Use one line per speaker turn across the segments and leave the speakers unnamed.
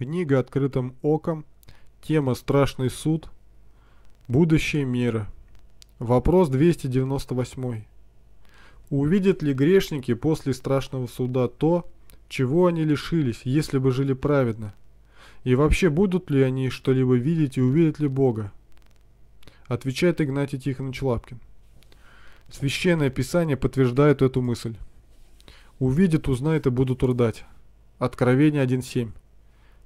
Книга «Открытым оком». Тема «Страшный суд». Будущее мира. Вопрос 298. Увидят ли грешники после страшного суда то, чего они лишились, если бы жили праведно? И вообще будут ли они что-либо видеть и увидят ли Бога? Отвечает Игнатий Тихонович Лапкин. Священное Писание подтверждает эту мысль. Увидят, узнают и будут рыдать. Откровение 1.7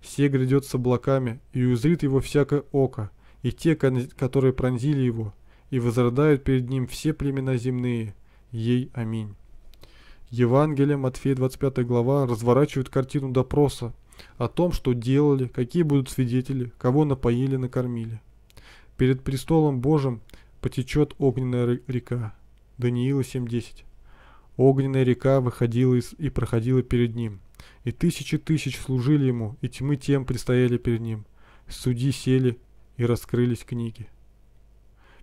все грядет с облаками, и узрит его всякое око, и те, которые пронзили его, и возродают перед ним все племена земные. Ей аминь. Евангелие, Матфея 25 глава, разворачивает картину допроса о том, что делали, какие будут свидетели, кого напоили, накормили. Перед престолом Божьим потечет огненная река. Даниила 7.10. Огненная река выходила из, и проходила перед ним – и тысячи тысяч служили ему, и тьмы тем предстояли перед ним. Судьи сели, и раскрылись книги.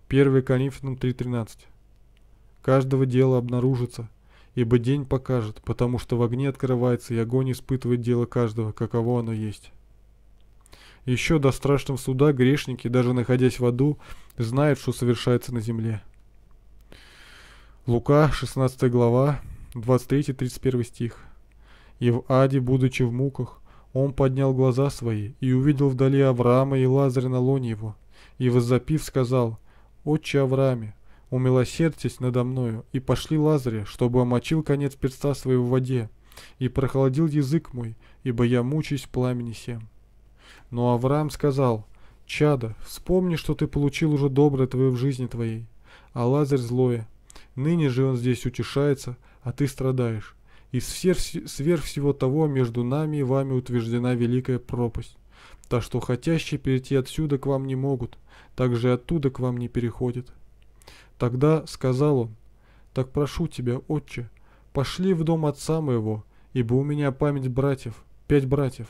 1 Коринфянам 3.13 Каждого дела обнаружится, ибо день покажет, потому что в огне открывается, и огонь испытывает дело каждого, каково оно есть. Еще до страшного суда грешники, даже находясь в аду, знают, что совершается на земле. Лука, 16 глава, 23-31 стих. И в аде, будучи в муках, он поднял глаза свои и увидел вдали Авраама и Лазаря на лоне его. И воззапив сказал, «Отче Аврааме, умилосердьтесь надо мною, и пошли Лазаря, чтобы омочил конец перста своего в воде, и прохладил язык мой, ибо я мучаюсь пламени сем». Но Авраам сказал, «Чадо, вспомни, что ты получил уже доброе твое в жизни твоей, а Лазарь злое. Ныне же он здесь утешается, а ты страдаешь. Из сверх, всего того между нами и вами утверждена великая пропасть. Так что хотящие перейти отсюда к вам не могут, так же оттуда к вам не переходят. Тогда сказал он, так прошу тебя, отче, пошли в дом отца моего, ибо у меня память братьев, пять братьев.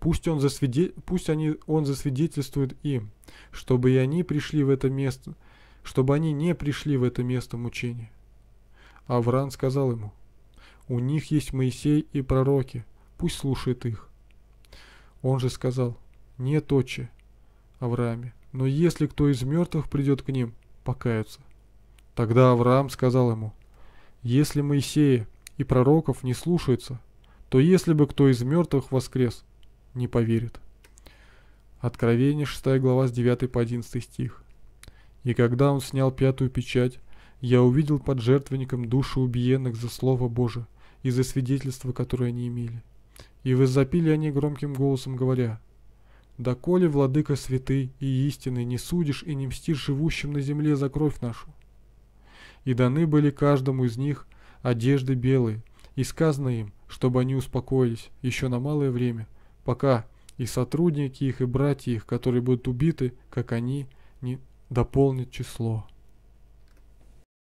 Пусть, он засвиде... Пусть они... он засвидетельствует им, чтобы и они пришли в это место, чтобы они не пришли в это место мучения. Авраам сказал ему, у них есть Моисей и пророки, пусть слушает их. Он же сказал, нет, отче, Аврааме, но если кто из мертвых придет к ним, покаются. Тогда Авраам сказал ему, если Моисея и пророков не слушаются, то если бы кто из мертвых воскрес, не поверит. Откровение 6 глава с 9 по 11 стих. «И когда он снял пятую печать, я увидел под жертвенником души убиенных за Слово Божие, из-за свидетельства, которое они имели. И возопили они громким голосом, говоря, «Доколе, владыка святый и истинный, не судишь и не мстишь живущим на земле за кровь нашу?» И даны были каждому из них одежды белые, и сказано им, чтобы они успокоились еще на малое время, пока и сотрудники их, и братья их, которые будут убиты, как они, не дополнят число.